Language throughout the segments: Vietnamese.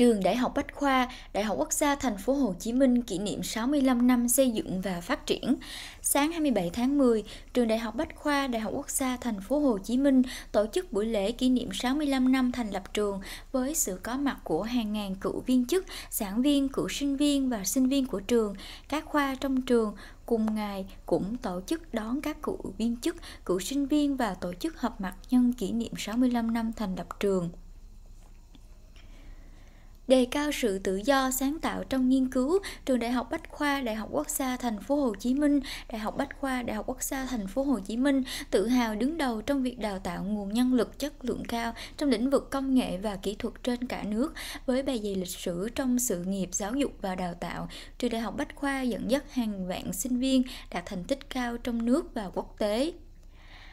trường Đại học Bách khoa, Đại học Quốc gia Thành phố Hồ Chí Minh kỷ niệm 65 năm xây dựng và phát triển. Sáng 27 tháng 10, trường Đại học Bách khoa, Đại học Quốc gia Thành phố Hồ Chí Minh tổ chức buổi lễ kỷ niệm 65 năm thành lập trường với sự có mặt của hàng ngàn cựu viên chức, giảng viên, cựu sinh viên và sinh viên của trường, các khoa trong trường cùng ngày cũng tổ chức đón các cựu viên chức, cựu sinh viên và tổ chức họp mặt nhân kỷ niệm 65 năm thành lập trường đề cao sự tự do sáng tạo trong nghiên cứu, trường Đại học Bách khoa, Đại học Quốc gia Thành phố Hồ Chí Minh, Đại học Bách khoa, Đại học Quốc gia Thành phố Hồ Chí Minh tự hào đứng đầu trong việc đào tạo nguồn nhân lực chất lượng cao trong lĩnh vực công nghệ và kỹ thuật trên cả nước với bề dày lịch sử trong sự nghiệp giáo dục và đào tạo. Trường Đại học Bách khoa dẫn dắt hàng vạn sinh viên đạt thành tích cao trong nước và quốc tế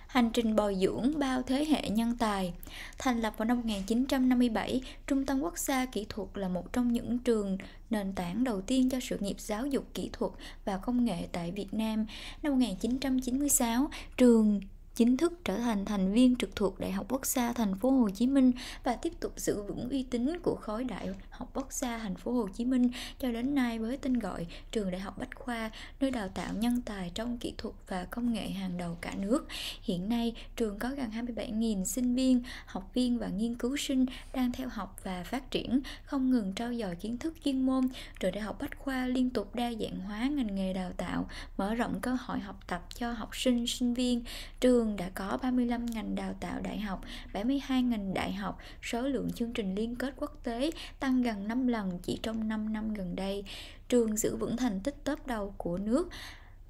hành trình bồi dưỡng bao thế hệ nhân tài. Thành lập vào năm 1957, Trung tâm Quốc gia Kỹ thuật là một trong những trường nền tảng đầu tiên cho sự nghiệp giáo dục kỹ thuật và công nghệ tại Việt Nam. Năm 1996, trường chính thức trở thành thành viên trực thuộc Đại học Quốc gia Thành phố Hồ Chí Minh và tiếp tục giữ vững uy tín của khối Đại học Quốc gia Thành phố Hồ Chí Minh cho đến nay với tên gọi Trường Đại học Bách khoa, nơi đào tạo nhân tài trong kỹ thuật và công nghệ hàng đầu cả nước. Hiện nay, trường có gần 27.000 sinh viên, học viên và nghiên cứu sinh đang theo học và phát triển, không ngừng trau dồi kiến thức chuyên môn. Trường Đại học Bách khoa liên tục đa dạng hóa ngành nghề đào tạo, mở rộng cơ hội học tập cho học sinh, sinh viên. Trường Hưng đã có 35 ngành đào tạo đại học, 72 ngành đại học, số lượng chương trình liên kết quốc tế tăng gần 5 lần chỉ trong 5 năm gần đây. Trường giữ vững thành tích top đầu của nước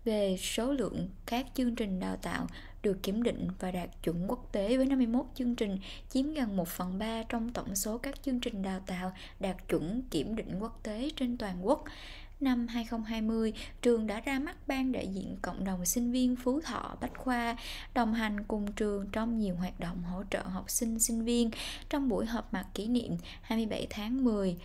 về số lượng các chương trình đào tạo được kiểm định và đạt chuẩn quốc tế với 51 chương trình, chiếm gần 1 phần 3 trong tổng số các chương trình đào tạo đạt chuẩn kiểm định quốc tế trên toàn quốc. Năm 2020, trường đã ra mắt ban đại diện cộng đồng sinh viên Phú Thọ Bách Khoa, đồng hành cùng trường trong nhiều hoạt động hỗ trợ học sinh sinh viên trong buổi họp mặt kỷ niệm 27 tháng 10.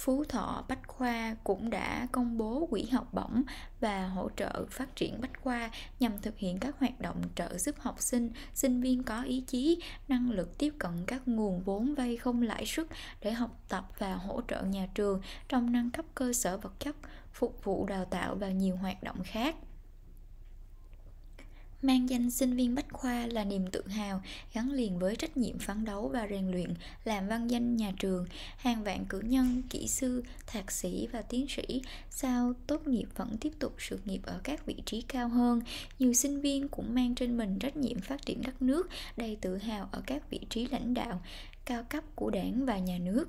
Phú Thọ Bách Khoa cũng đã công bố quỹ học bổng và hỗ trợ phát triển Bách Khoa nhằm thực hiện các hoạt động trợ giúp học sinh, sinh viên có ý chí, năng lực tiếp cận các nguồn vốn vay không lãi suất để học tập và hỗ trợ nhà trường trong nâng cấp cơ sở vật chất, phục vụ đào tạo và nhiều hoạt động khác. Mang danh sinh viên Bách Khoa là niềm tự hào gắn liền với trách nhiệm phấn đấu và rèn luyện làm văn danh nhà trường. Hàng vạn cử nhân, kỹ sư, thạc sĩ và tiến sĩ sau tốt nghiệp vẫn tiếp tục sự nghiệp ở các vị trí cao hơn. Nhiều sinh viên cũng mang trên mình trách nhiệm phát triển đất nước đầy tự hào ở các vị trí lãnh đạo cao cấp của đảng và nhà nước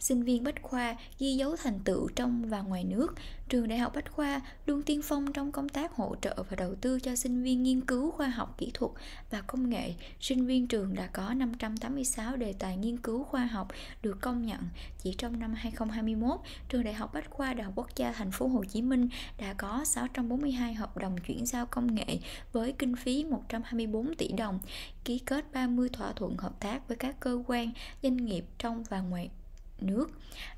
sinh viên Bách Khoa ghi dấu thành tựu trong và ngoài nước, trường Đại học Bách Khoa luôn tiên phong trong công tác hỗ trợ và đầu tư cho sinh viên nghiên cứu khoa học kỹ thuật và công nghệ. Sinh viên trường đã có 586 đề tài nghiên cứu khoa học được công nhận. Chỉ trong năm 2021, trường Đại học Bách Khoa Đại học Quốc gia Thành phố Hồ Chí Minh đã có 642 hợp đồng chuyển giao công nghệ với kinh phí 124 tỷ đồng, ký kết 30 thỏa thuận hợp tác với các cơ quan, doanh nghiệp trong và ngoài nước.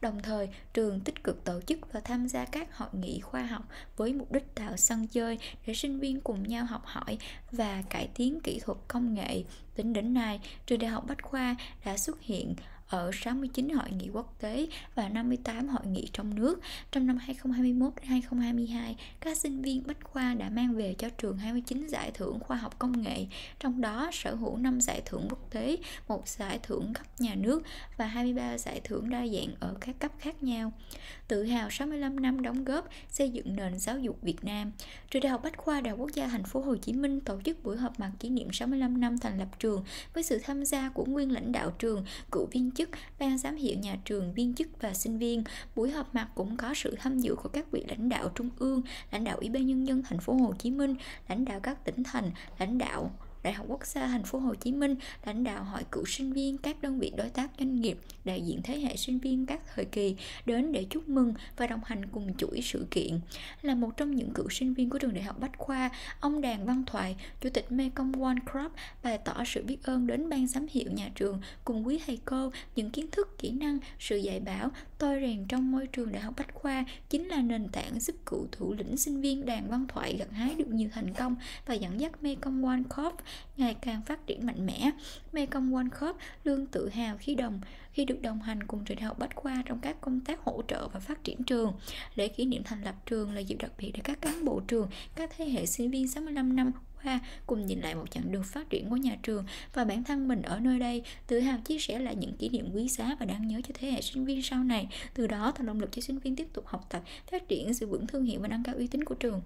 Đồng thời, trường tích cực tổ chức và tham gia các hội nghị khoa học với mục đích tạo sân chơi để sinh viên cùng nhau học hỏi và cải tiến kỹ thuật công nghệ. Tính đến nay, trường Đại học Bách Khoa đã xuất hiện ở 69 hội nghị quốc tế và 58 hội nghị trong nước. Trong năm 2021-2022, các sinh viên Bách Khoa đã mang về cho trường 29 giải thưởng khoa học công nghệ, trong đó sở hữu 5 giải thưởng quốc tế, một giải thưởng cấp nhà nước và 23 giải thưởng đa dạng ở các cấp khác nhau. Tự hào 65 năm đóng góp xây dựng nền giáo dục Việt Nam. Trường Đại học Bách Khoa Đại học Quốc gia Thành phố Hồ Chí Minh tổ chức buổi họp mặt kỷ niệm 65 năm thành lập trường với sự tham gia của nguyên lãnh đạo trường, cựu viên chức chức, ban giám hiệu nhà trường, viên chức và sinh viên. Buổi họp mặt cũng có sự tham dự của các vị lãnh đạo trung ương, lãnh đạo Ủy ban nhân dân thành phố Hồ Chí Minh, lãnh đạo các tỉnh thành, lãnh đạo Đại học Quốc gia Thành phố Hồ Chí Minh, lãnh đạo hội cựu sinh viên các đơn vị đối tác doanh nghiệp, đại diện thế hệ sinh viên các thời kỳ đến để chúc mừng và đồng hành cùng chuỗi sự kiện. Là một trong những cựu sinh viên của trường Đại học Bách Khoa, ông Đàn Văn Thoại, Chủ tịch Mekong One Crop bày tỏ sự biết ơn đến ban giám hiệu nhà trường cùng quý thầy cô những kiến thức, kỹ năng, sự dạy bảo tôi rèn trong môi trường Đại học Bách Khoa chính là nền tảng giúp cựu thủ lĩnh sinh viên Đàn Văn Thoại gặt hái được nhiều thành công và dẫn dắt Mekong One Corp ngày càng phát triển mạnh mẽ. mê công One Corp luôn tự hào khi đồng khi được đồng hành cùng trường học Bách Khoa trong các công tác hỗ trợ và phát triển trường. Lễ kỷ niệm thành lập trường là dịp đặc biệt để các cán bộ trường, các thế hệ sinh viên 65 năm khoa cùng nhìn lại một chặng đường phát triển của nhà trường và bản thân mình ở nơi đây tự hào chia sẻ lại những kỷ niệm quý giá và đáng nhớ cho thế hệ sinh viên sau này từ đó tạo động lực cho sinh viên tiếp tục học tập phát triển sự vững thương hiệu và nâng cao uy tín của trường